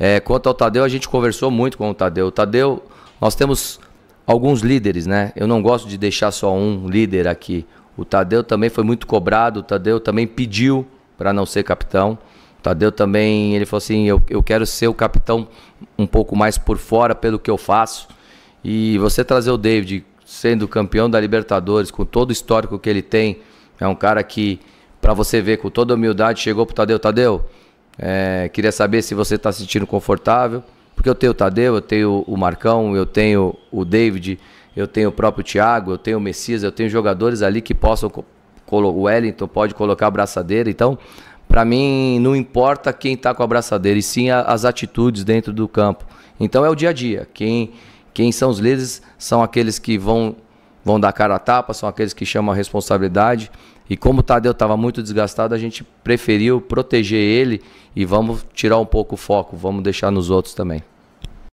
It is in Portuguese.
É, quanto ao Tadeu, a gente conversou muito com o Tadeu. O Tadeu, nós temos alguns líderes, né? Eu não gosto de deixar só um líder aqui. O Tadeu também foi muito cobrado, o Tadeu também pediu para não ser capitão. O Tadeu também, ele falou assim, eu, eu quero ser o capitão um pouco mais por fora pelo que eu faço. E você trazer o David sendo campeão da Libertadores, com todo o histórico que ele tem, é um cara que, para você ver, com toda humildade, chegou pro Tadeu, Tadeu, é, queria saber se você está se sentindo confortável, porque eu tenho o Tadeu, eu tenho o Marcão, eu tenho o David, eu tenho o próprio Thiago, eu tenho o Messias, eu tenho jogadores ali que possam. O Wellington pode colocar a braçadeira, então para mim não importa quem está com a braçadeira, e sim a, as atitudes dentro do campo. Então é o dia a dia. Quem, quem são os líderes são aqueles que vão vão dar cara a tapa, são aqueles que chamam a responsabilidade. E como o Tadeu estava muito desgastado, a gente preferiu proteger ele e vamos tirar um pouco o foco, vamos deixar nos outros também.